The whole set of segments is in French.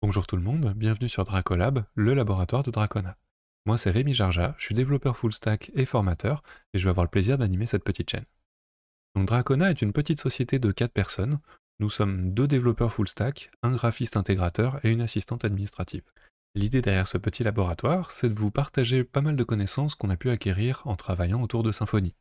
Bonjour tout le monde, bienvenue sur Dracolab, le laboratoire de Dracona. Moi c'est Rémi Jarja, je suis développeur full stack et formateur, et je vais avoir le plaisir d'animer cette petite chaîne. Donc Dracona est une petite société de 4 personnes. Nous sommes deux développeurs full stack, un graphiste intégrateur et une assistante administrative. L'idée derrière ce petit laboratoire, c'est de vous partager pas mal de connaissances qu'on a pu acquérir en travaillant autour de Symfony.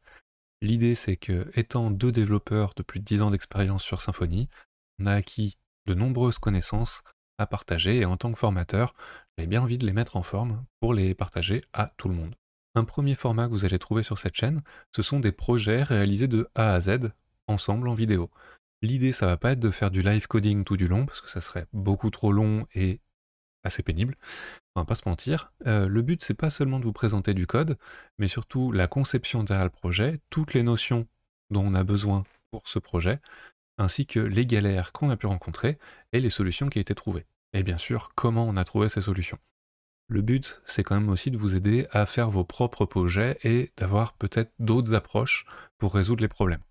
L'idée c'est que, étant deux développeurs de plus de 10 ans d'expérience sur Symfony, on a acquis de nombreuses connaissances à partager et en tant que formateur, j'ai bien envie de les mettre en forme pour les partager à tout le monde. Un premier format que vous allez trouver sur cette chaîne, ce sont des projets réalisés de A à Z ensemble en vidéo. L'idée, ça va pas être de faire du live coding tout du long parce que ça serait beaucoup trop long et assez pénible. On va pas se mentir. Euh, le but, c'est pas seulement de vous présenter du code, mais surtout la conception derrière le projet, toutes les notions dont on a besoin pour ce projet, ainsi que les galères qu'on a pu rencontrer et les solutions qui ont été trouvées. Et bien sûr, comment on a trouvé ces solutions. Le but, c'est quand même aussi de vous aider à faire vos propres projets et d'avoir peut-être d'autres approches pour résoudre les problèmes.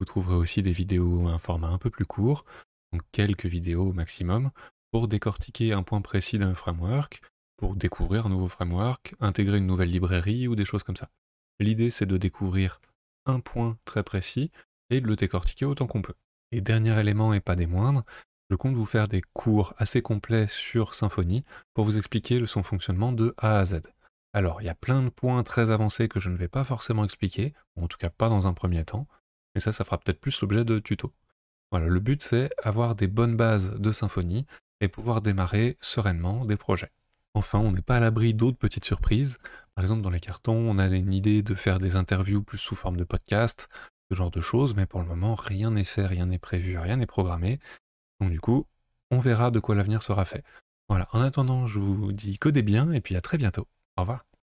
Vous trouverez aussi des vidéos à un format un peu plus court, donc quelques vidéos au maximum, pour décortiquer un point précis d'un framework, pour découvrir un nouveau framework, intégrer une nouvelle librairie ou des choses comme ça. L'idée, c'est de découvrir un point très précis et de le décortiquer autant qu'on peut. Et dernier élément et pas des moindres, je compte vous faire des cours assez complets sur Symfony pour vous expliquer son fonctionnement de A à Z. Alors, il y a plein de points très avancés que je ne vais pas forcément expliquer, en tout cas pas dans un premier temps, mais ça, ça fera peut-être plus l'objet de tutos. Voilà, le but c'est avoir des bonnes bases de Symfony et pouvoir démarrer sereinement des projets. Enfin, on n'est pas à l'abri d'autres petites surprises. Par exemple, dans les cartons, on a une idée de faire des interviews plus sous forme de podcast, ce genre de choses, mais pour le moment, rien n'est fait, rien n'est prévu, rien n'est programmé. Donc du coup, on verra de quoi l'avenir sera fait. Voilà, en attendant, je vous dis que des et puis à très bientôt. Au revoir.